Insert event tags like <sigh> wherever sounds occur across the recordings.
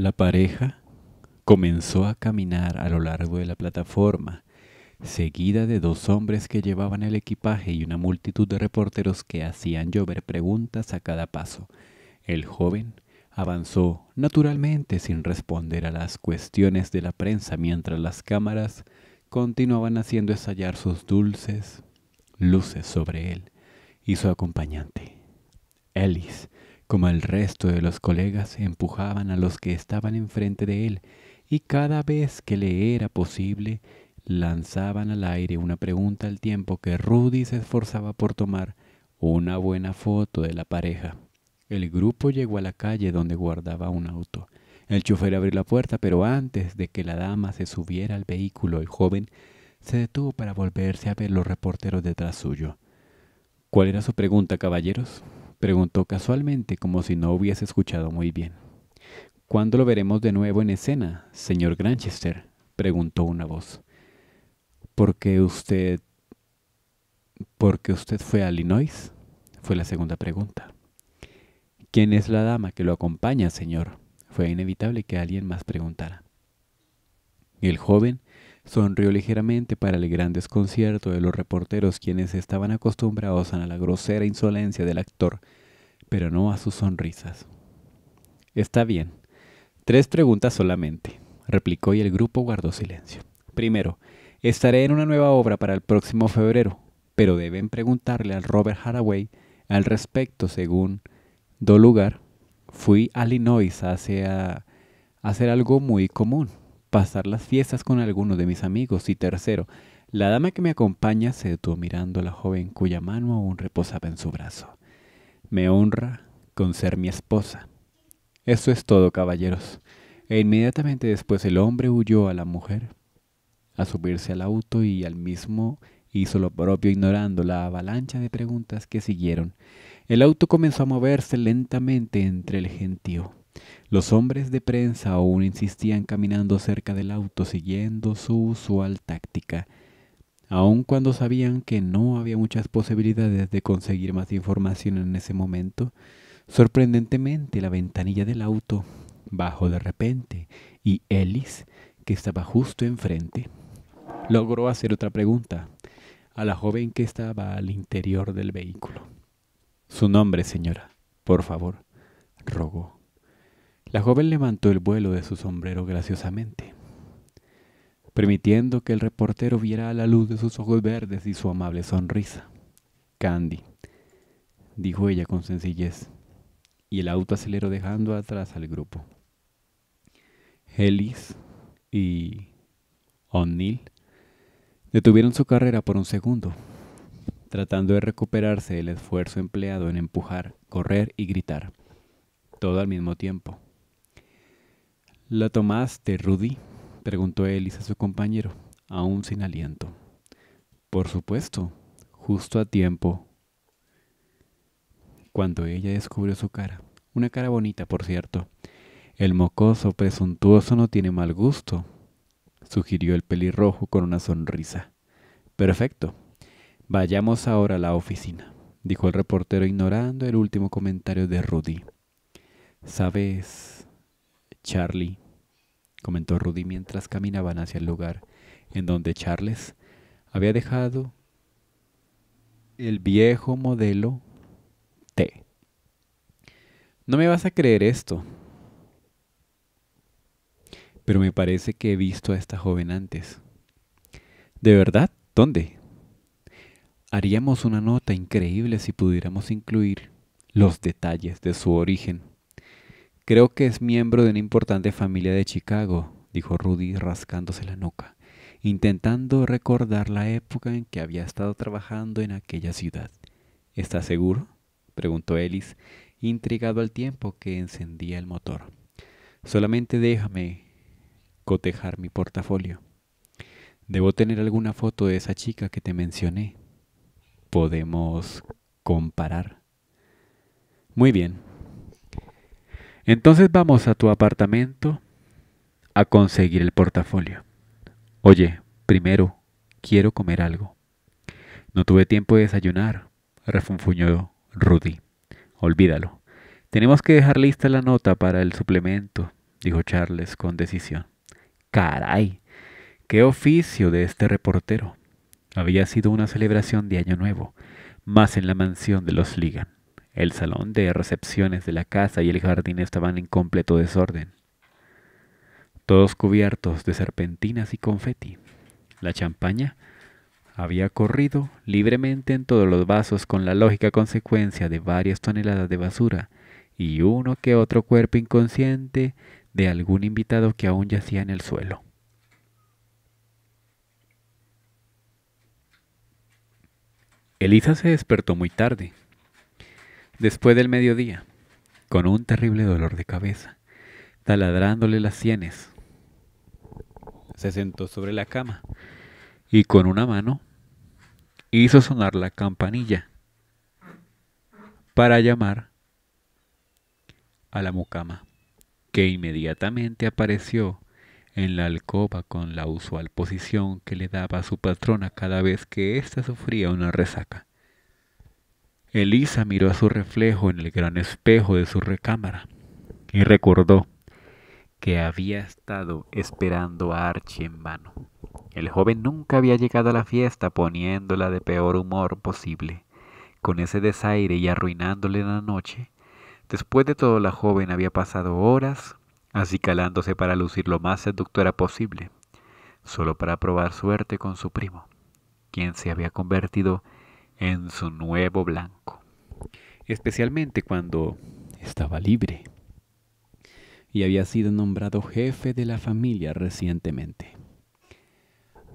La pareja comenzó a caminar a lo largo de la plataforma, seguida de dos hombres que llevaban el equipaje y una multitud de reporteros que hacían llover preguntas a cada paso. El joven avanzó naturalmente sin responder a las cuestiones de la prensa mientras las cámaras continuaban haciendo estallar sus dulces luces sobre él y su acompañante. Ellis como el resto de los colegas, empujaban a los que estaban enfrente de él y cada vez que le era posible, lanzaban al aire una pregunta al tiempo que Rudy se esforzaba por tomar una buena foto de la pareja. El grupo llegó a la calle donde guardaba un auto. El chofer abrió la puerta, pero antes de que la dama se subiera al vehículo, el joven se detuvo para volverse a ver los reporteros detrás suyo. ¿Cuál era su pregunta, caballeros? Preguntó casualmente, como si no hubiese escuchado muy bien. ¿Cuándo lo veremos de nuevo en escena, señor Granchester? preguntó una voz. Porque usted... Porque usted fue a Illinois? fue la segunda pregunta. ¿Quién es la dama que lo acompaña, señor? Fue inevitable que alguien más preguntara. El joven Sonrió ligeramente para el gran desconcierto de los reporteros quienes estaban acostumbrados a la grosera insolencia del actor, pero no a sus sonrisas. Está bien. Tres preguntas solamente, replicó y el grupo guardó silencio. Primero, estaré en una nueva obra para el próximo febrero, pero deben preguntarle al Robert Haraway al respecto según do lugar. Fui a Illinois hacia hacer algo muy común pasar las fiestas con alguno de mis amigos y tercero, la dama que me acompaña se detuvo mirando a la joven cuya mano aún reposaba en su brazo. Me honra con ser mi esposa. Eso es todo, caballeros. E inmediatamente después el hombre huyó a la mujer a subirse al auto y al mismo hizo lo propio ignorando la avalancha de preguntas que siguieron. El auto comenzó a moverse lentamente entre el gentío. Los hombres de prensa aún insistían caminando cerca del auto siguiendo su usual táctica, aun cuando sabían que no había muchas posibilidades de conseguir más información en ese momento. Sorprendentemente la ventanilla del auto bajó de repente y Ellis, que estaba justo enfrente, logró hacer otra pregunta a la joven que estaba al interior del vehículo. Su nombre, señora, por favor, rogó. La joven levantó el vuelo de su sombrero graciosamente, permitiendo que el reportero viera a la luz de sus ojos verdes y su amable sonrisa. Candy, dijo ella con sencillez, y el auto aceleró dejando atrás al grupo. Ellis y O'Neill detuvieron su carrera por un segundo, tratando de recuperarse del esfuerzo empleado en empujar, correr y gritar, todo al mismo tiempo. ¿La tomaste, Rudy? preguntó Ellis a su compañero, aún sin aliento. Por supuesto, justo a tiempo. Cuando ella descubrió su cara, una cara bonita, por cierto. El mocoso presuntuoso no tiene mal gusto, sugirió el pelirrojo con una sonrisa. Perfecto. Vayamos ahora a la oficina, dijo el reportero ignorando el último comentario de Rudy. Sabes, Charlie, comentó Rudy mientras caminaban hacia el lugar en donde Charles había dejado el viejo modelo T. No me vas a creer esto, pero me parece que he visto a esta joven antes. ¿De verdad? ¿Dónde? Haríamos una nota increíble si pudiéramos incluir los detalles de su origen. Creo que es miembro de una importante familia de Chicago, dijo Rudy rascándose la nuca, intentando recordar la época en que había estado trabajando en aquella ciudad. ¿Estás seguro? preguntó Ellis, intrigado al tiempo que encendía el motor. Solamente déjame cotejar mi portafolio. Debo tener alguna foto de esa chica que te mencioné. Podemos comparar. Muy bien, entonces vamos a tu apartamento a conseguir el portafolio. Oye, primero, quiero comer algo. No tuve tiempo de desayunar, refunfuñó Rudy. Olvídalo. Tenemos que dejar lista la nota para el suplemento, dijo Charles con decisión. Caray, qué oficio de este reportero. Había sido una celebración de Año Nuevo, más en la mansión de los Ligan. El salón de recepciones de la casa y el jardín estaban en completo desorden, todos cubiertos de serpentinas y confeti. La champaña había corrido libremente en todos los vasos con la lógica consecuencia de varias toneladas de basura y uno que otro cuerpo inconsciente de algún invitado que aún yacía en el suelo. Elisa se despertó muy tarde, Después del mediodía, con un terrible dolor de cabeza, taladrándole las sienes, se sentó sobre la cama y con una mano hizo sonar la campanilla para llamar a la mucama, que inmediatamente apareció en la alcoba con la usual posición que le daba su patrona cada vez que ésta sufría una resaca. Elisa miró a su reflejo en el gran espejo de su recámara y recordó que había estado esperando a Archie en vano. El joven nunca había llegado a la fiesta poniéndola de peor humor posible, con ese desaire y arruinándole la noche. Después de todo, la joven había pasado horas acicalándose para lucir lo más seductora posible, solo para probar suerte con su primo, quien se había convertido en en su nuevo blanco, especialmente cuando estaba libre y había sido nombrado jefe de la familia recientemente.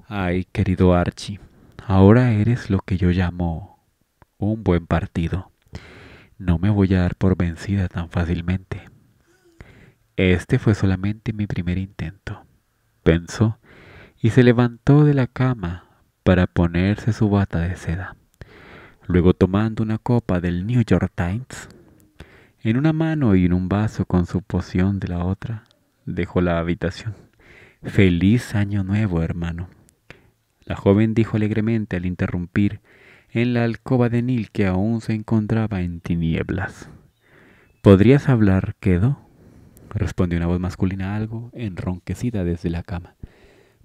Ay, querido Archie, ahora eres lo que yo llamo un buen partido. No me voy a dar por vencida tan fácilmente. Este fue solamente mi primer intento, pensó, y se levantó de la cama para ponerse su bata de seda. Luego tomando una copa del New York Times, en una mano y en un vaso con su poción de la otra, dejó la habitación. Feliz año nuevo, hermano. La joven dijo alegremente al interrumpir en la alcoba de Nil que aún se encontraba en tinieblas. ¿Podrías hablar, Quedo? respondió una voz masculina algo enronquecida desde la cama.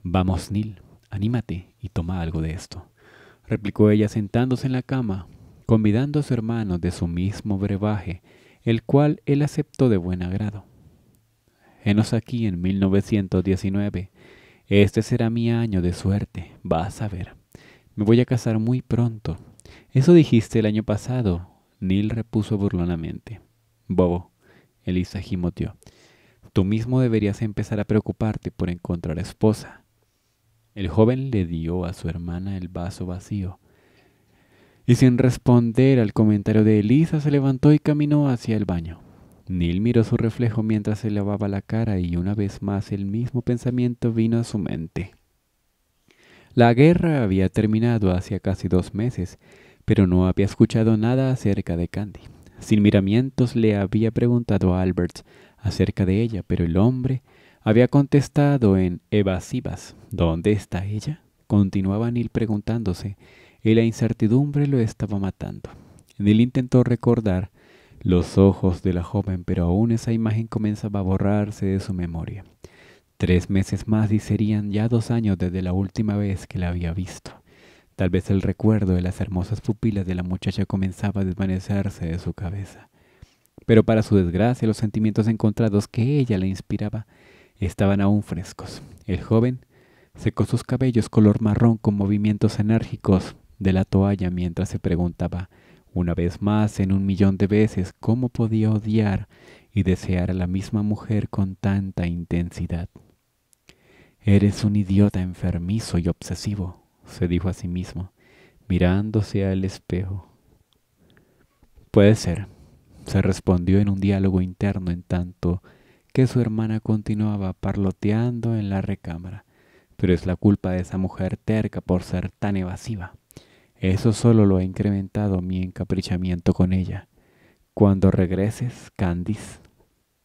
Vamos, Nil, anímate y toma algo de esto replicó ella sentándose en la cama, convidando a su hermano de su mismo brebaje, el cual él aceptó de buen agrado. Henos aquí en 1919. Este será mi año de suerte, vas a ver. Me voy a casar muy pronto. Eso dijiste el año pasado, Neil repuso burlonamente. Bobo, Elisa gimoteó. Tú mismo deberías empezar a preocuparte por encontrar esposa. El joven le dio a su hermana el vaso vacío. Y sin responder al comentario de Elisa, se levantó y caminó hacia el baño. Neil miró su reflejo mientras se lavaba la cara y una vez más el mismo pensamiento vino a su mente. La guerra había terminado hacía casi dos meses, pero no había escuchado nada acerca de Candy. Sin miramientos le había preguntado a Albert acerca de ella, pero el hombre había contestado en evasivas. ¿Dónde está ella? Continuaba Neil preguntándose, y la incertidumbre lo estaba matando. Neil intentó recordar los ojos de la joven, pero aún esa imagen comenzaba a borrarse de su memoria. Tres meses más y serían ya dos años desde la última vez que la había visto. Tal vez el recuerdo de las hermosas pupilas de la muchacha comenzaba a desvanecerse de su cabeza. Pero para su desgracia los sentimientos encontrados que ella le inspiraba estaban aún frescos. El joven secó sus cabellos color marrón con movimientos enérgicos de la toalla mientras se preguntaba una vez más en un millón de veces cómo podía odiar y desear a la misma mujer con tanta intensidad. Eres un idiota enfermizo y obsesivo, se dijo a sí mismo, mirándose al espejo. Puede ser, se respondió en un diálogo interno en tanto su hermana continuaba parloteando en la recámara. Pero es la culpa de esa mujer terca por ser tan evasiva. Eso solo lo ha incrementado mi encaprichamiento con ella. Cuando regreses, Candice,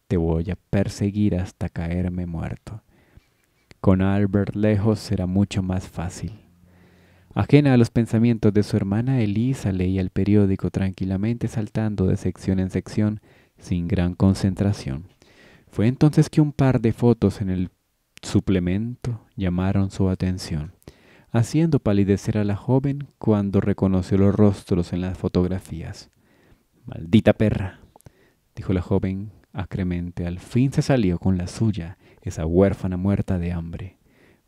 te voy a perseguir hasta caerme muerto. Con Albert lejos será mucho más fácil. Ajena a los pensamientos de su hermana, Elisa leía el periódico tranquilamente saltando de sección en sección sin gran concentración. Fue entonces que un par de fotos en el suplemento llamaron su atención, haciendo palidecer a la joven cuando reconoció los rostros en las fotografías. Maldita perra, dijo la joven acremente, al fin se salió con la suya, esa huérfana muerta de hambre.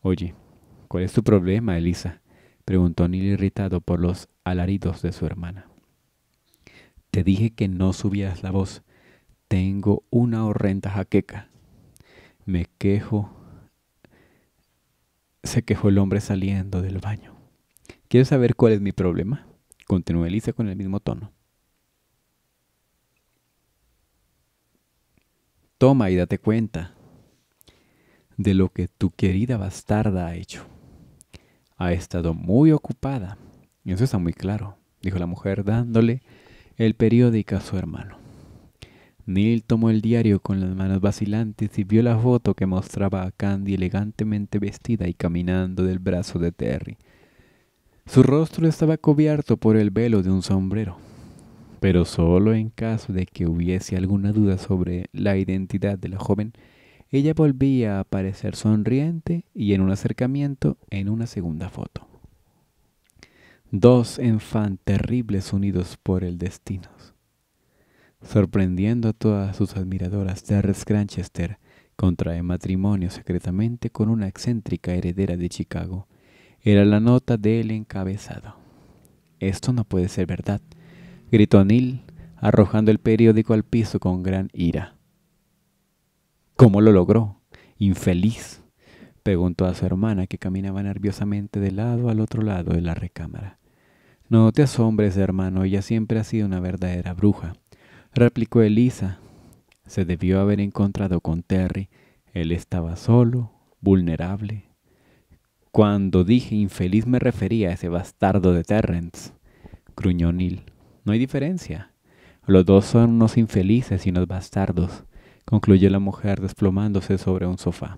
Oye, ¿cuál es tu problema, Elisa? preguntó Neil irritado por los alaridos de su hermana. Te dije que no subías la voz, tengo una horrenda jaqueca. Me quejo. Se quejó el hombre saliendo del baño. ¿Quieres saber cuál es mi problema? Continuó Elisa con el mismo tono. Toma y date cuenta de lo que tu querida bastarda ha hecho. Ha estado muy ocupada. Eso está muy claro, dijo la mujer dándole el periódico a su hermano. Neil tomó el diario con las manos vacilantes y vio la foto que mostraba a Candy elegantemente vestida y caminando del brazo de Terry. Su rostro estaba cubierto por el velo de un sombrero, pero solo en caso de que hubiese alguna duda sobre la identidad de la joven, ella volvía a aparecer sonriente y en un acercamiento en una segunda foto. Dos enfan terribles unidos por el destino sorprendiendo a todas sus admiradoras, Terrence Granchester contrae matrimonio secretamente con una excéntrica heredera de Chicago. Era la nota del encabezado. Esto no puede ser verdad, gritó Neil, arrojando el periódico al piso con gran ira. ¿Cómo lo logró? Infeliz, preguntó a su hermana que caminaba nerviosamente de lado al otro lado de la recámara. No te asombres, hermano, ella siempre ha sido una verdadera bruja replicó Elisa. Se debió haber encontrado con Terry. Él estaba solo, vulnerable. Cuando dije infeliz me refería a ese bastardo de Terrence, gruñó nil No hay diferencia. Los dos son unos infelices y unos bastardos, concluyó la mujer desplomándose sobre un sofá.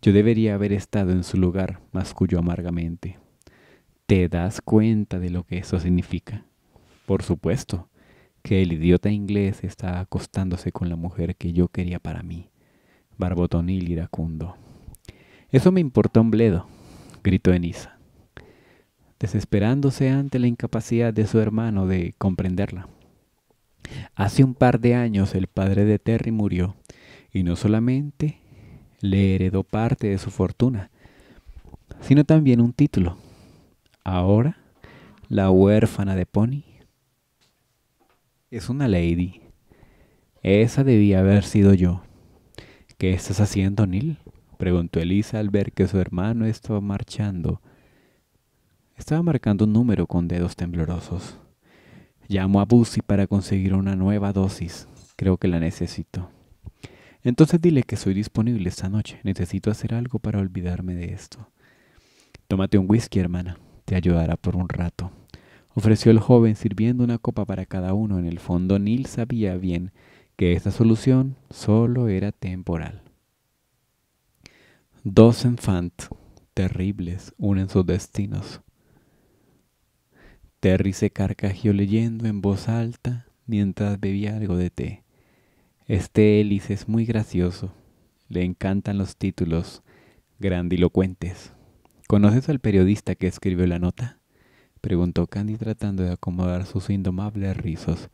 Yo debería haber estado en su lugar, masculló amargamente. ¿Te das cuenta de lo que eso significa? Por supuesto que el idiota inglés está acostándose con la mujer que yo quería para mí, barbotonil iracundo. Eso me importa un bledo, gritó Enisa, desesperándose ante la incapacidad de su hermano de comprenderla. Hace un par de años el padre de Terry murió y no solamente le heredó parte de su fortuna, sino también un título. Ahora, la huérfana de Pony es una lady. Esa debía haber sido yo. ¿Qué estás haciendo, Neil? preguntó Elisa al ver que su hermano estaba marchando. Estaba marcando un número con dedos temblorosos. Llamo a Busy para conseguir una nueva dosis. Creo que la necesito. Entonces dile que soy disponible esta noche. Necesito hacer algo para olvidarme de esto. Tómate un whisky, hermana. Te ayudará por un rato ofreció el joven sirviendo una copa para cada uno. En el fondo Neil sabía bien que esta solución solo era temporal. Dos enfantes terribles unen sus destinos. Terry se carcajó leyendo en voz alta mientras bebía algo de té. Este hélice es muy gracioso. Le encantan los títulos grandilocuentes. ¿Conoces al periodista que escribió la nota? preguntó Candy tratando de acomodar sus indomables rizos.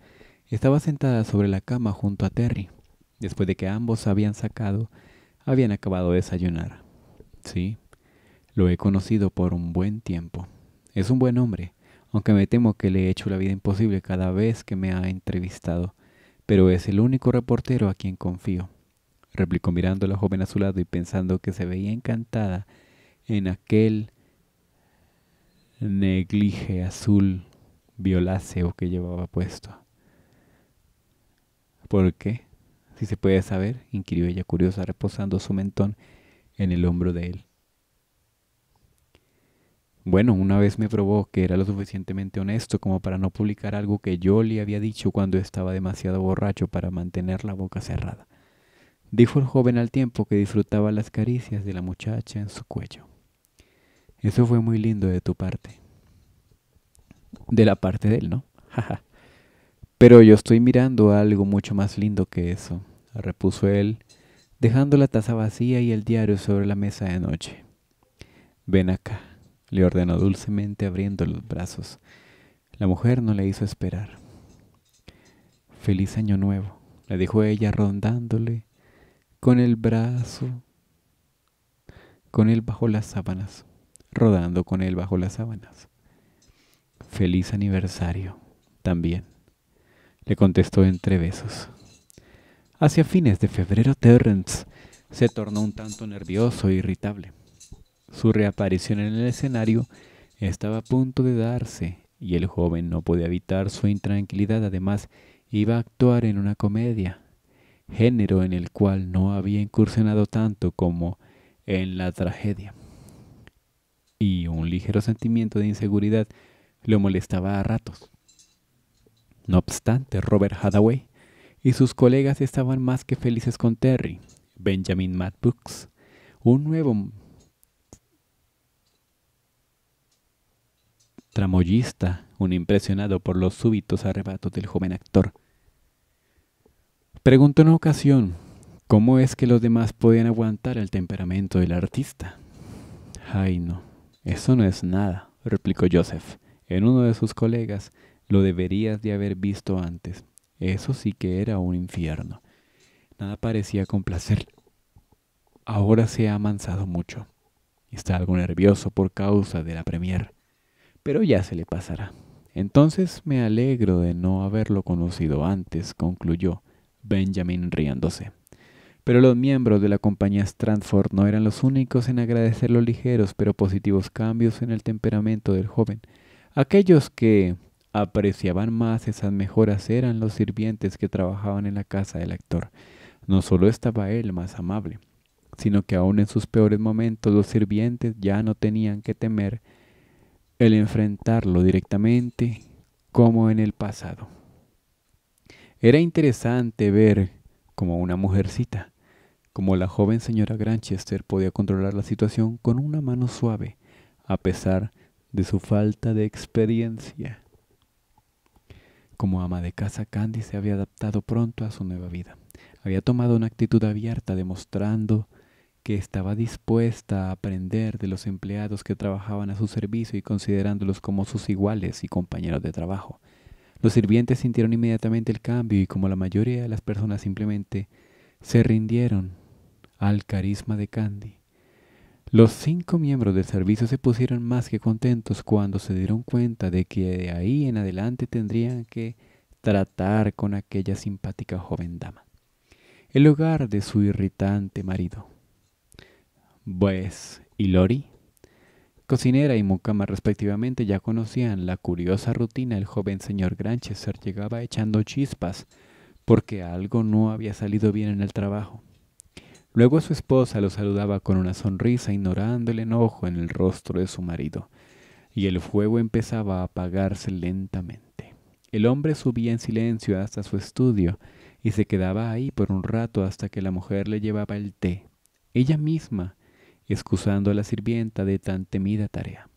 Estaba sentada sobre la cama junto a Terry, después de que ambos habían sacado, habían acabado de desayunar. Sí, lo he conocido por un buen tiempo. Es un buen hombre, aunque me temo que le he hecho la vida imposible cada vez que me ha entrevistado, pero es el único reportero a quien confío, replicó mirando a la joven a su lado y pensando que se veía encantada en aquel neglige azul violáceo que llevaba puesto. ¿Por qué? Si se puede saber, inquirió ella curiosa, reposando su mentón en el hombro de él. Bueno, una vez me probó que era lo suficientemente honesto como para no publicar algo que yo le había dicho cuando estaba demasiado borracho para mantener la boca cerrada, dijo el joven al tiempo que disfrutaba las caricias de la muchacha en su cuello. Eso fue muy lindo de tu parte. De la parte de él, ¿no? <laughs> Pero yo estoy mirando algo mucho más lindo que eso, repuso él, dejando la taza vacía y el diario sobre la mesa de noche. Ven acá, le ordenó dulcemente abriendo los brazos. La mujer no le hizo esperar. Feliz año nuevo, le dijo ella rondándole con el brazo, con él bajo las sábanas rodando con él bajo las sábanas. Feliz aniversario, también, le contestó entre besos. Hacia fines de febrero, Terrence se tornó un tanto nervioso e irritable. Su reaparición en el escenario estaba a punto de darse y el joven no podía evitar su intranquilidad. Además, iba a actuar en una comedia, género en el cual no había incursionado tanto como en la tragedia y un ligero sentimiento de inseguridad lo molestaba a ratos. No obstante, Robert Hathaway y sus colegas estaban más que felices con Terry, Benjamin Matt un nuevo tramoyista, un impresionado por los súbitos arrebatos del joven actor. Preguntó en una ocasión, ¿cómo es que los demás podían aguantar el temperamento del artista? Ay, no. Eso no es nada, replicó Joseph. En uno de sus colegas lo deberías de haber visto antes. Eso sí que era un infierno. Nada parecía complacerle. Ahora se ha amansado mucho. Está algo nervioso por causa de la premier. Pero ya se le pasará. Entonces me alegro de no haberlo conocido antes, concluyó Benjamin riéndose. Pero los miembros de la compañía Strandford no eran los únicos en agradecer los ligeros pero positivos cambios en el temperamento del joven. Aquellos que apreciaban más esas mejoras eran los sirvientes que trabajaban en la casa del actor. No solo estaba él más amable, sino que aún en sus peores momentos los sirvientes ya no tenían que temer el enfrentarlo directamente como en el pasado. Era interesante ver como una mujercita, como la joven señora Granchester podía controlar la situación con una mano suave, a pesar de su falta de experiencia. Como ama de casa, Candy se había adaptado pronto a su nueva vida. Había tomado una actitud abierta, demostrando que estaba dispuesta a aprender de los empleados que trabajaban a su servicio y considerándolos como sus iguales y compañeros de trabajo. Los sirvientes sintieron inmediatamente el cambio y como la mayoría de las personas simplemente se rindieron al carisma de Candy. Los cinco miembros del servicio se pusieron más que contentos cuando se dieron cuenta de que de ahí en adelante tendrían que tratar con aquella simpática joven dama, el hogar de su irritante marido. Pues, ¿y Lori? Cocinera y mucama respectivamente ya conocían la curiosa rutina. El joven señor Granchester llegaba echando chispas porque algo no había salido bien en el trabajo. Luego su esposa lo saludaba con una sonrisa ignorando el enojo en el rostro de su marido, y el fuego empezaba a apagarse lentamente. El hombre subía en silencio hasta su estudio y se quedaba ahí por un rato hasta que la mujer le llevaba el té, ella misma, excusando a la sirvienta de tan temida tarea.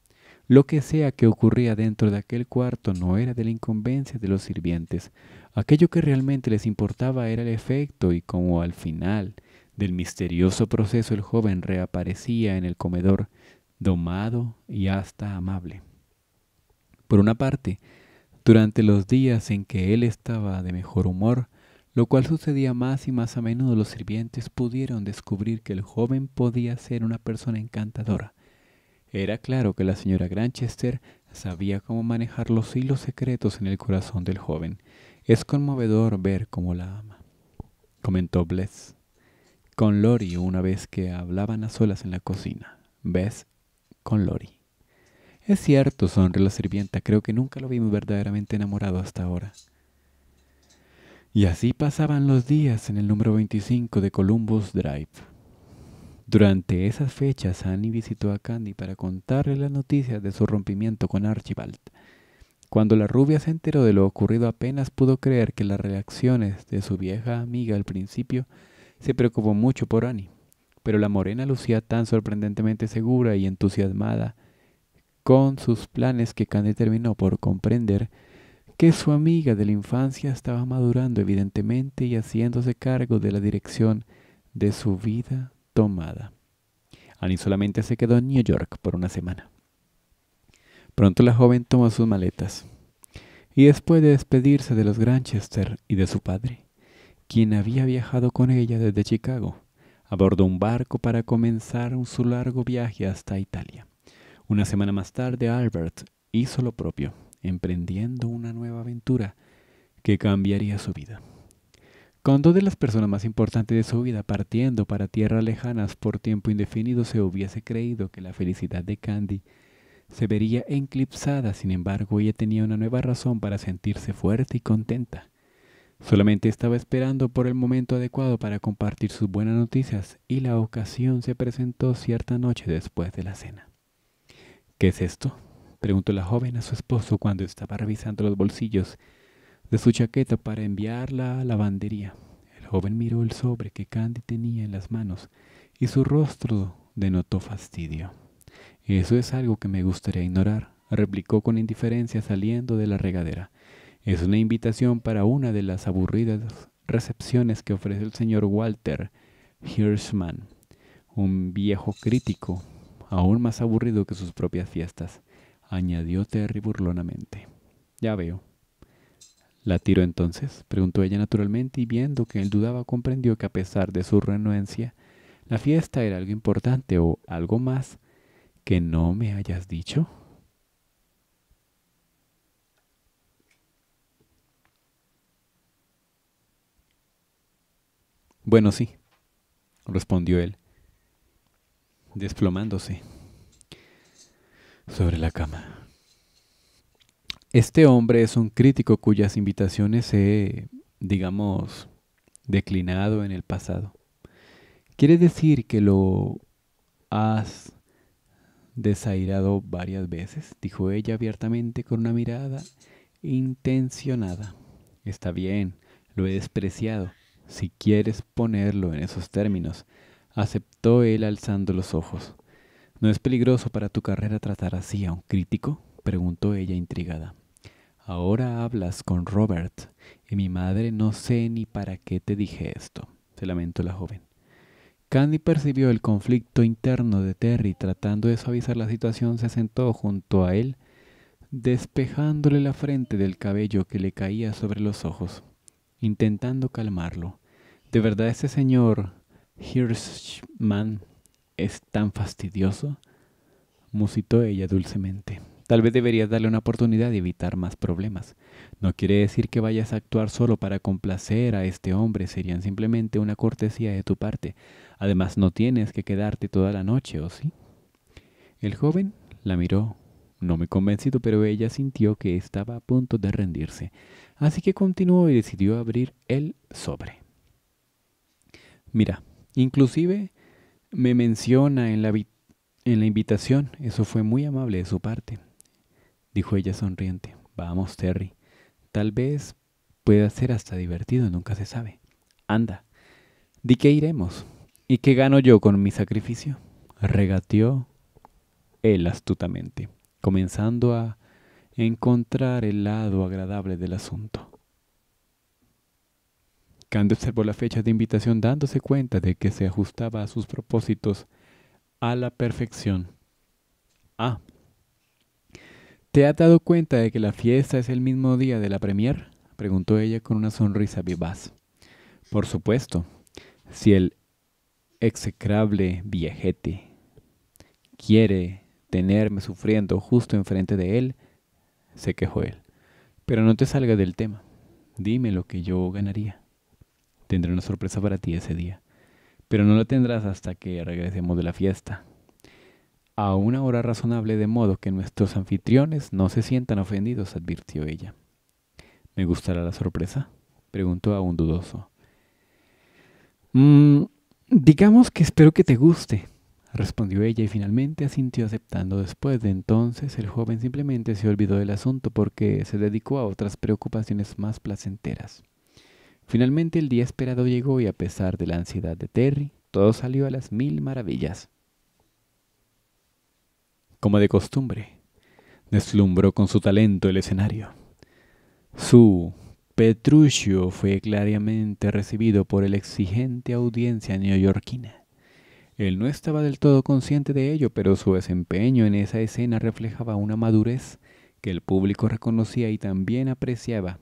Lo que sea que ocurría dentro de aquel cuarto no era de la incumbencia de los sirvientes. Aquello que realmente les importaba era el efecto y como al final del misterioso proceso el joven reaparecía en el comedor, domado y hasta amable. Por una parte, durante los días en que él estaba de mejor humor, lo cual sucedía más y más a menudo, los sirvientes pudieron descubrir que el joven podía ser una persona encantadora. Era claro que la señora Granchester sabía cómo manejar los hilos secretos en el corazón del joven. Es conmovedor ver cómo la ama, comentó Bless con Lori una vez que hablaban a solas en la cocina. ¿Ves? Con Lori. Es cierto, sonrió la sirvienta. Creo que nunca lo vimos verdaderamente enamorado hasta ahora. Y así pasaban los días en el número 25 de Columbus Drive. Durante esas fechas, Annie visitó a Candy para contarle las noticias de su rompimiento con Archibald. Cuando la rubia se enteró de lo ocurrido apenas pudo creer que las reacciones de su vieja amiga al principio se preocupó mucho por Annie, pero la morena lucía tan sorprendentemente segura y entusiasmada con sus planes que Candy terminó por comprender que su amiga de la infancia estaba madurando evidentemente y haciéndose cargo de la dirección de su vida tomada. Annie solamente se quedó en New York por una semana. Pronto la joven tomó sus maletas y después de despedirse de los Granchester y de su padre, quien había viajado con ella desde Chicago, abordó un barco para comenzar su largo viaje hasta Italia. Una semana más tarde, Albert hizo lo propio, emprendiendo una nueva aventura que cambiaría su vida. Con dos de las personas más importantes de su vida partiendo para tierras lejanas por tiempo indefinido, se hubiese creído que la felicidad de Candy se vería eclipsada, sin embargo, ella tenía una nueva razón para sentirse fuerte y contenta. Solamente estaba esperando por el momento adecuado para compartir sus buenas noticias y la ocasión se presentó cierta noche después de la cena. ¿Qué es esto? preguntó la joven a su esposo cuando estaba revisando los bolsillos de su chaqueta para enviarla a la lavandería. El joven miró el sobre que Candy tenía en las manos y su rostro denotó fastidio. Eso es algo que me gustaría ignorar, replicó con indiferencia saliendo de la regadera. Es una invitación para una de las aburridas recepciones que ofrece el señor Walter Hirschman, un viejo crítico, aún más aburrido que sus propias fiestas, añadió Terry burlonamente. Ya veo. ¿La tiro entonces? preguntó ella naturalmente y viendo que él dudaba comprendió que a pesar de su renuencia, la fiesta era algo importante o algo más que no me hayas dicho. Bueno, sí, respondió él, desplomándose sobre la cama. Este hombre es un crítico cuyas invitaciones he, digamos, declinado en el pasado. Quiere decir que lo has desairado varias veces, dijo ella abiertamente con una mirada intencionada. Está bien, lo he despreciado, si quieres ponerlo en esos términos, aceptó él alzando los ojos. ¿No es peligroso para tu carrera tratar así a un crítico? preguntó ella intrigada. Ahora hablas con Robert, y mi madre no sé ni para qué te dije esto, se lamentó la joven. Candy percibió el conflicto interno de Terry, tratando de suavizar la situación, se sentó junto a él, despejándole la frente del cabello que le caía sobre los ojos, intentando calmarlo. De verdad ese señor Hirschman es tan fastidioso, musitó ella dulcemente. Tal vez deberías darle una oportunidad de evitar más problemas. No quiere decir que vayas a actuar solo para complacer a este hombre, serían simplemente una cortesía de tu parte. Además, no tienes que quedarte toda la noche, ¿o sí? El joven la miró, no muy convencido, pero ella sintió que estaba a punto de rendirse. Así que continuó y decidió abrir el sobre. Mira, inclusive me menciona en la, en la invitación. Eso fue muy amable de su parte, dijo ella sonriente. Vamos, Terry. Tal vez pueda ser hasta divertido, nunca se sabe. Anda, di que iremos. ¿Y qué gano yo con mi sacrificio? Regateó él astutamente, comenzando a encontrar el lado agradable del asunto. Kant este observó la fecha de invitación dándose cuenta de que se ajustaba a sus propósitos a la perfección. —Ah, ¿Te has dado cuenta de que la fiesta es el mismo día de la premier? preguntó ella con una sonrisa vivaz. Por supuesto, si el execrable viejete quiere tenerme sufriendo justo enfrente de él, se quejó él. Pero no te salga del tema. Dime lo que yo ganaría. Tendré una sorpresa para ti ese día, pero no la tendrás hasta que regresemos de la fiesta. A una hora razonable de modo que nuestros anfitriones no se sientan ofendidos, advirtió ella. ¿Me gustará la sorpresa? preguntó un dudoso. Mm, digamos que espero que te guste, respondió ella y finalmente asintió aceptando. Después de entonces el joven simplemente se olvidó del asunto porque se dedicó a otras preocupaciones más placenteras. Finalmente el día esperado llegó y a pesar de la ansiedad de Terry, todo salió a las mil maravillas. Como de costumbre, deslumbró con su talento el escenario. Su Petruchio fue claramente recibido por la exigente audiencia neoyorquina. Él no estaba del todo consciente de ello, pero su desempeño en esa escena reflejaba una madurez que el público reconocía y también apreciaba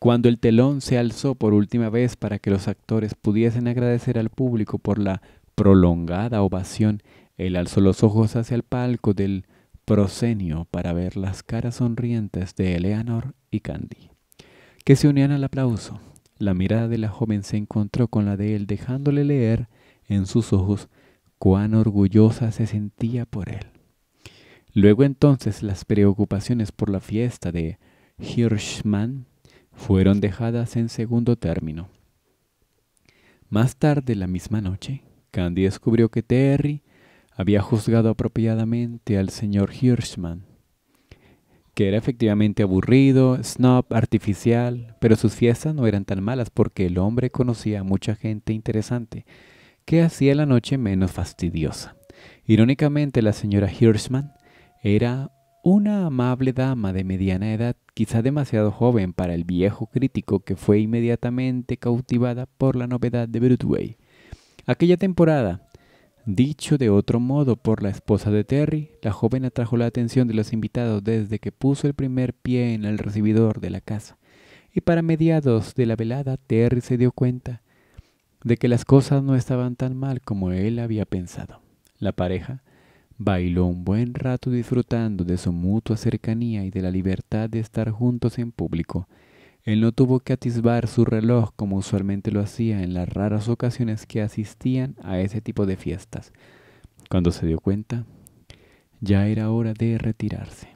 cuando el telón se alzó por última vez para que los actores pudiesen agradecer al público por la prolongada ovación, él alzó los ojos hacia el palco del prosenio para ver las caras sonrientes de Eleanor y Candy, que se unían al aplauso. La mirada de la joven se encontró con la de él, dejándole leer en sus ojos cuán orgullosa se sentía por él. Luego entonces las preocupaciones por la fiesta de Hirschman fueron dejadas en segundo término. Más tarde la misma noche, Candy descubrió que Terry había juzgado apropiadamente al señor Hirschman, que era efectivamente aburrido, snob, artificial, pero sus fiestas no eran tan malas porque el hombre conocía a mucha gente interesante, que hacía la noche menos fastidiosa. Irónicamente, la señora Hirschman era una amable dama de mediana edad, quizá demasiado joven para el viejo crítico que fue inmediatamente cautivada por la novedad de Broadway. Aquella temporada, dicho de otro modo por la esposa de Terry, la joven atrajo la atención de los invitados desde que puso el primer pie en el recibidor de la casa. Y para mediados de la velada, Terry se dio cuenta de que las cosas no estaban tan mal como él había pensado. La pareja Bailó un buen rato disfrutando de su mutua cercanía y de la libertad de estar juntos en público. Él no tuvo que atisbar su reloj como usualmente lo hacía en las raras ocasiones que asistían a ese tipo de fiestas. Cuando se dio cuenta, ya era hora de retirarse.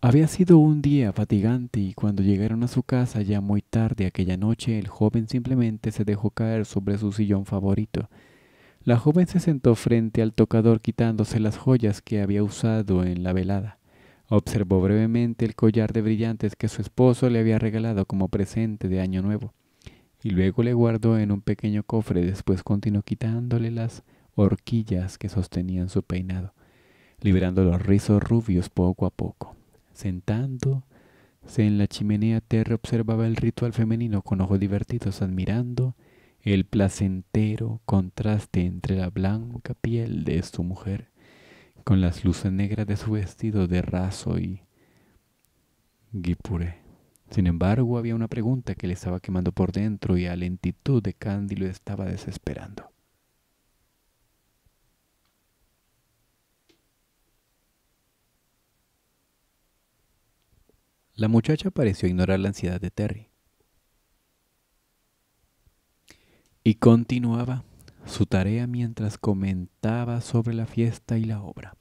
Había sido un día fatigante y cuando llegaron a su casa ya muy tarde aquella noche el joven simplemente se dejó caer sobre su sillón favorito. La joven se sentó frente al tocador quitándose las joyas que había usado en la velada. Observó brevemente el collar de brillantes que su esposo le había regalado como presente de Año Nuevo, y luego le guardó en un pequeño cofre, después continuó quitándole las horquillas que sostenían su peinado, liberando los rizos rubios poco a poco. Sentándose en la chimenea, Terry observaba el ritual femenino con ojos divertidos, admirando el placentero contraste entre la blanca piel de su mujer con las luces negras de su vestido de raso y guipure. Sin embargo, había una pregunta que le estaba quemando por dentro y a lentitud de Candy lo estaba desesperando. La muchacha pareció ignorar la ansiedad de Terry. y continuaba su tarea mientras comentaba sobre la fiesta y la obra.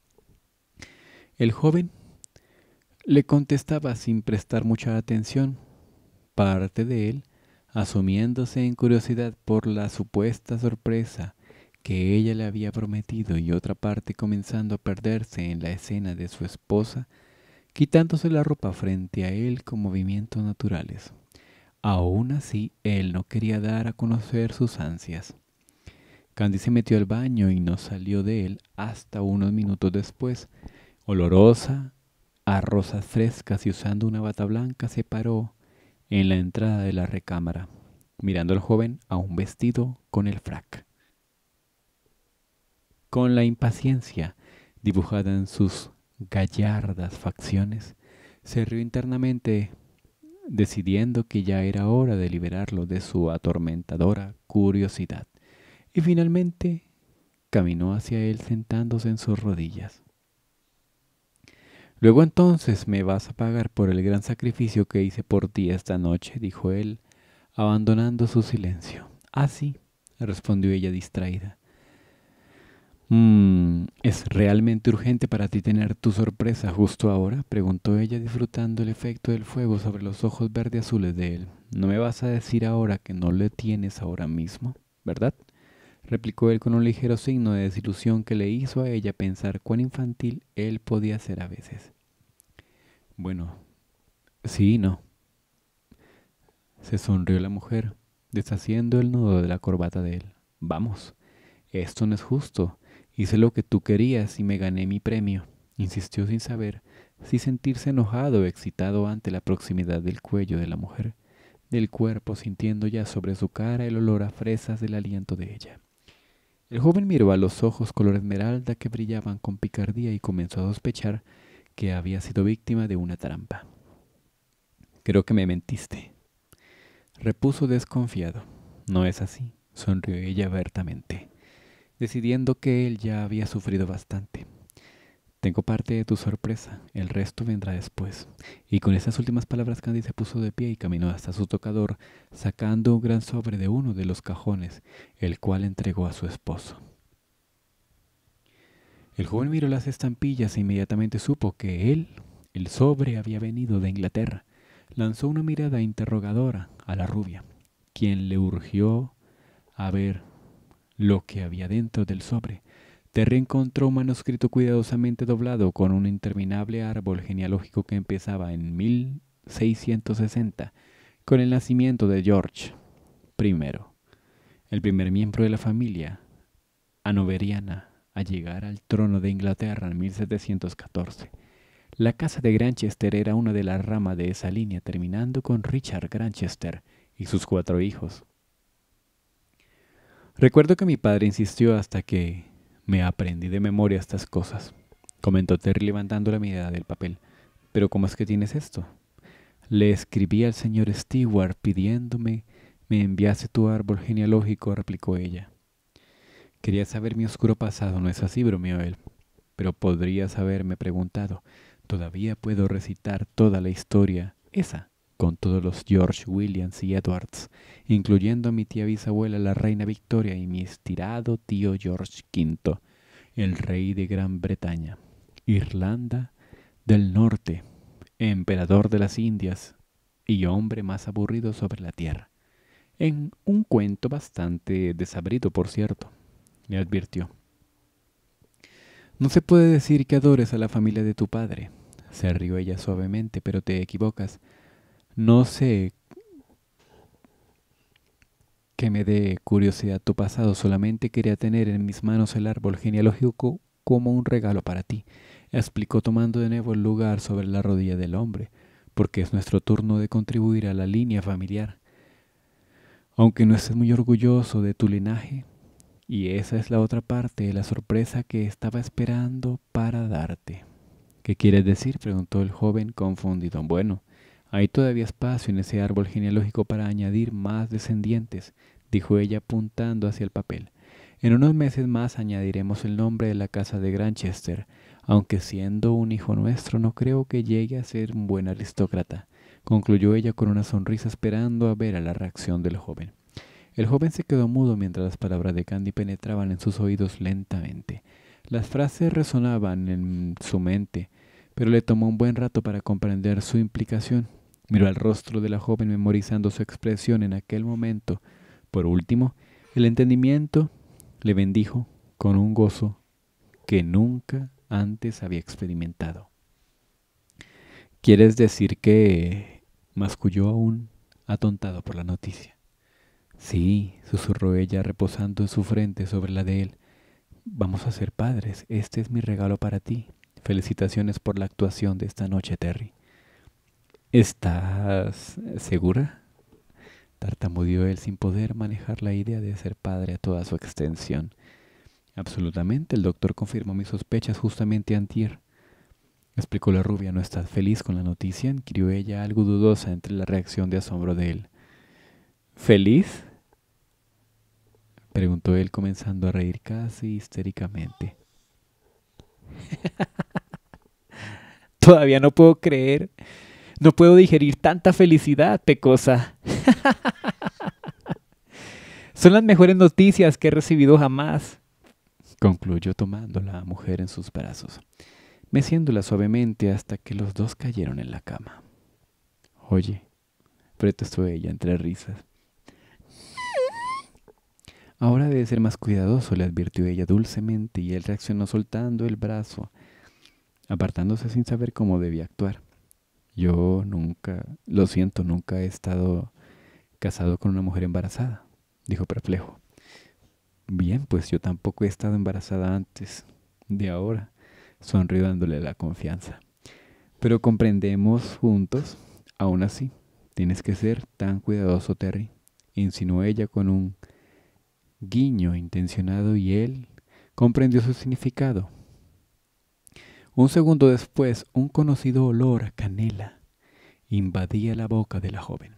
El joven le contestaba sin prestar mucha atención, parte de él asumiéndose en curiosidad por la supuesta sorpresa que ella le había prometido y otra parte comenzando a perderse en la escena de su esposa, quitándose la ropa frente a él con movimientos naturales. Aún así, él no quería dar a conocer sus ansias. Candy se metió al baño y no salió de él hasta unos minutos después. Olorosa, a rosas frescas y usando una bata blanca, se paró en la entrada de la recámara, mirando al joven aún vestido con el frac. Con la impaciencia dibujada en sus gallardas facciones, se rió internamente decidiendo que ya era hora de liberarlo de su atormentadora curiosidad. Y finalmente caminó hacia él sentándose en sus rodillas. Luego entonces me vas a pagar por el gran sacrificio que hice por ti esta noche, dijo él, abandonando su silencio. Ah, sí, respondió ella distraída. Mm, ¿Es realmente urgente para ti tener tu sorpresa justo ahora? preguntó ella disfrutando el efecto del fuego sobre los ojos verde azules de él. No me vas a decir ahora que no le tienes ahora mismo, ¿verdad? replicó él con un ligero signo de desilusión que le hizo a ella pensar cuán infantil él podía ser a veces. Bueno, sí y no. Se sonrió la mujer, deshaciendo el nudo de la corbata de él. Vamos, esto no es justo. Hice lo que tú querías y me gané mi premio, insistió sin saber si sentirse enojado o excitado ante la proximidad del cuello de la mujer, del cuerpo sintiendo ya sobre su cara el olor a fresas del aliento de ella. El joven miró a los ojos color esmeralda que brillaban con picardía y comenzó a sospechar que había sido víctima de una trampa. Creo que me mentiste, repuso desconfiado. No es así, sonrió ella abiertamente decidiendo que él ya había sufrido bastante. Tengo parte de tu sorpresa, el resto vendrá después. Y con estas últimas palabras Candy se puso de pie y caminó hasta su tocador, sacando un gran sobre de uno de los cajones, el cual entregó a su esposo. El joven miró las estampillas e inmediatamente supo que él, el sobre, había venido de Inglaterra. Lanzó una mirada interrogadora a la rubia, quien le urgió a ver lo que había dentro del sobre. Terry encontró un manuscrito cuidadosamente doblado con un interminable árbol genealógico que empezaba en 1660 con el nacimiento de George I, el primer miembro de la familia hanoveriana a llegar al trono de Inglaterra en 1714. La casa de Granchester era una de las ramas de esa línea, terminando con Richard Granchester y sus cuatro hijos. Recuerdo que mi padre insistió hasta que me aprendí de memoria estas cosas, comentó Terry levantando la mirada del papel. Pero ¿cómo es que tienes esto? Le escribí al señor Stewart pidiéndome me enviase tu árbol genealógico, replicó ella. Quería saber mi oscuro pasado, ¿no es así? bromeó él. Pero podrías haberme preguntado. Todavía puedo recitar toda la historia, esa, con todos los George Williams y Edwards, incluyendo a mi tía bisabuela la reina Victoria y mi estirado tío George V, el rey de Gran Bretaña, Irlanda del Norte, emperador de las Indias y hombre más aburrido sobre la tierra. En un cuento bastante desabrido, por cierto, me advirtió. No se puede decir que adores a la familia de tu padre, se rió ella suavemente, pero te equivocas. No sé que me dé curiosidad tu pasado, solamente quería tener en mis manos el árbol genealógico como un regalo para ti, explicó tomando de nuevo el lugar sobre la rodilla del hombre, porque es nuestro turno de contribuir a la línea familiar. Aunque no estés muy orgulloso de tu linaje, y esa es la otra parte de la sorpresa que estaba esperando para darte. ¿Qué quieres decir? preguntó el joven confundido. Bueno, hay todavía espacio en ese árbol genealógico para añadir más descendientes, dijo ella apuntando hacia el papel. En unos meses más añadiremos el nombre de la casa de Granchester, aunque siendo un hijo nuestro no creo que llegue a ser un buen aristócrata, concluyó ella con una sonrisa esperando a ver a la reacción del joven. El joven se quedó mudo mientras las palabras de Candy penetraban en sus oídos lentamente. Las frases resonaban en su mente, pero le tomó un buen rato para comprender su implicación. Miró al rostro de la joven memorizando su expresión en aquel momento. Por último, el entendimiento le bendijo con un gozo que nunca antes había experimentado. ¿Quieres decir que... masculló aún atontado por la noticia. Sí, susurró ella reposando en su frente sobre la de él. Vamos a ser padres. Este es mi regalo para ti. Felicitaciones por la actuación de esta noche, Terry. ¿Estás segura? Tartamudeó él sin poder manejar la idea de ser padre a toda su extensión. Absolutamente, el doctor confirmó mis sospechas justamente antier. Explicó la rubia, ¿no estás feliz con la noticia? inquirió ella algo dudosa entre la reacción de asombro de él. ¿Feliz? preguntó él comenzando a reír casi histéricamente. <laughs> Todavía no puedo creer. No puedo digerir tanta felicidad, Pecosa. <laughs> Son las mejores noticias que he recibido jamás. Concluyó tomando la mujer en sus brazos, meciéndola suavemente hasta que los dos cayeron en la cama. Oye, protestó ella entre risas. Ahora debe ser más cuidadoso, le advirtió ella dulcemente, y él reaccionó soltando el brazo apartándose sin saber cómo debía actuar. Yo nunca, lo siento, nunca he estado casado con una mujer embarazada, dijo perplejo. Bien, pues yo tampoco he estado embarazada antes de ahora, sonrió dándole la confianza. Pero comprendemos juntos, aún así, tienes que ser tan cuidadoso, Terry, insinuó ella con un guiño intencionado y él comprendió su significado un segundo después, un conocido olor a canela invadía la boca de la joven.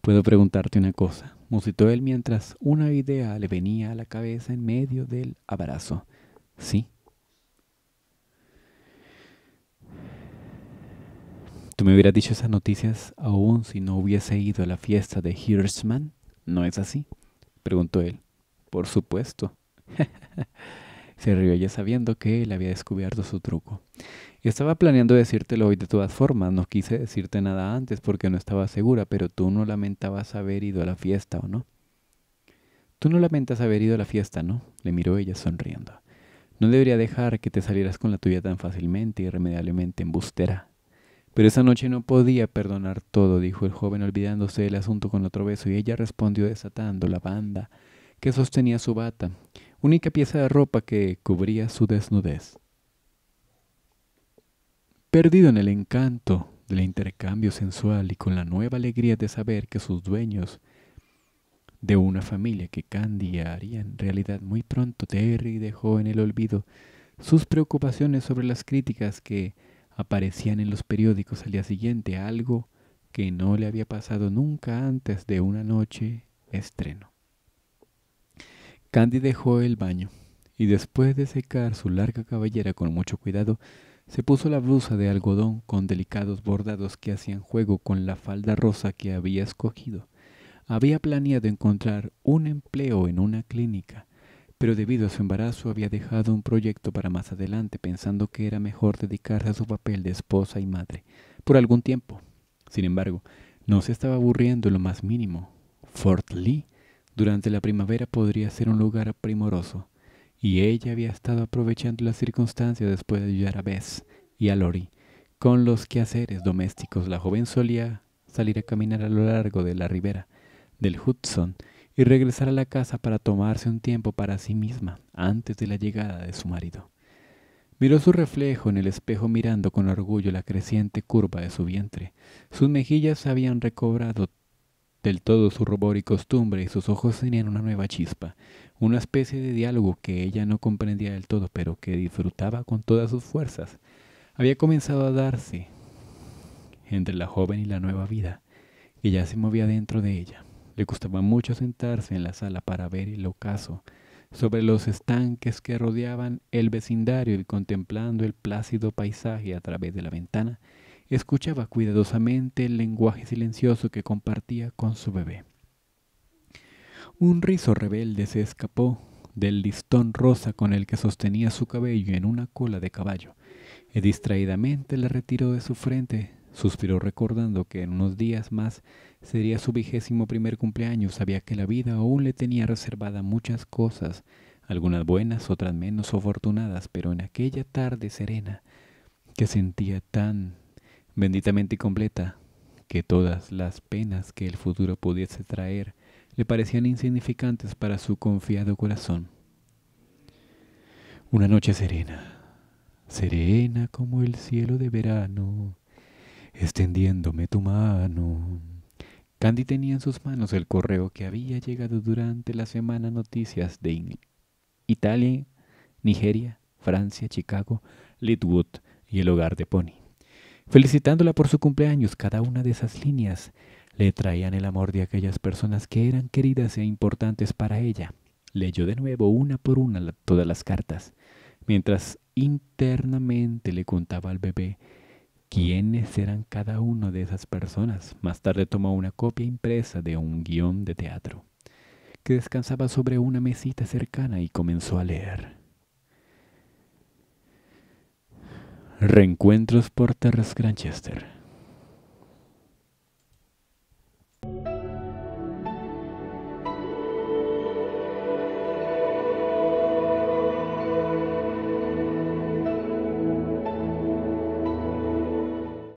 Puedo preguntarte una cosa, musitó él mientras una idea le venía a la cabeza en medio del abrazo. Sí. ¿Tú me hubieras dicho esas noticias aún si no hubiese ido a la fiesta de Hirschman? ¿No es así? preguntó él. Por supuesto. <laughs> Se rió ella sabiendo que él había descubierto su truco. Estaba planeando decírtelo hoy de todas formas, no quise decirte nada antes porque no estaba segura, pero tú no lamentabas haber ido a la fiesta, ¿o no? Tú no lamentas haber ido a la fiesta, ¿no? Le miró ella sonriendo. No debería dejar que te salieras con la tuya tan fácilmente, irremediablemente embustera. Pero esa noche no podía perdonar todo, dijo el joven olvidándose del asunto con otro beso, y ella respondió desatando la banda que sostenía su bata única pieza de ropa que cubría su desnudez. Perdido en el encanto del intercambio sensual y con la nueva alegría de saber que sus dueños de una familia que Candy haría en realidad muy pronto, Terry dejó en el olvido sus preocupaciones sobre las críticas que aparecían en los periódicos al día siguiente, algo que no le había pasado nunca antes de una noche estreno. Candy dejó el baño y después de secar su larga cabellera con mucho cuidado, se puso la blusa de algodón con delicados bordados que hacían juego con la falda rosa que había escogido. Había planeado encontrar un empleo en una clínica, pero debido a su embarazo había dejado un proyecto para más adelante, pensando que era mejor dedicarse a su papel de esposa y madre por algún tiempo. Sin embargo, no se estaba aburriendo lo más mínimo. Fort Lee durante la primavera podría ser un lugar primoroso, y ella había estado aprovechando la circunstancia después de ayudar a Bess y a Lori. Con los quehaceres domésticos, la joven solía salir a caminar a lo largo de la ribera del Hudson y regresar a la casa para tomarse un tiempo para sí misma antes de la llegada de su marido. Miró su reflejo en el espejo mirando con orgullo la creciente curva de su vientre. Sus mejillas habían recobrado del todo su rubor y costumbre y sus ojos tenían una nueva chispa, una especie de diálogo que ella no comprendía del todo, pero que disfrutaba con todas sus fuerzas. Había comenzado a darse entre la joven y la nueva vida, que ya se movía dentro de ella. Le costaba mucho sentarse en la sala para ver el ocaso, sobre los estanques que rodeaban el vecindario y contemplando el plácido paisaje a través de la ventana, Escuchaba cuidadosamente el lenguaje silencioso que compartía con su bebé. Un rizo rebelde se escapó del listón rosa con el que sostenía su cabello en una cola de caballo, y distraídamente la retiró de su frente, suspiró recordando que en unos días más sería su vigésimo primer cumpleaños, sabía que la vida aún le tenía reservada muchas cosas, algunas buenas, otras menos afortunadas, pero en aquella tarde serena que sentía tan benditamente completa, que todas las penas que el futuro pudiese traer le parecían insignificantes para su confiado corazón. Una noche serena, serena como el cielo de verano, extendiéndome tu mano. Candy tenía en sus manos el correo que había llegado durante la semana noticias de Italia, Nigeria, Francia, Chicago, Litwood y el hogar de Pony felicitándola por su cumpleaños. Cada una de esas líneas le traían el amor de aquellas personas que eran queridas e importantes para ella. Leyó de nuevo una por una todas las cartas, mientras internamente le contaba al bebé quiénes eran cada una de esas personas. Más tarde tomó una copia impresa de un guión de teatro que descansaba sobre una mesita cercana y comenzó a leer. Reencuentros por Terras Granchester.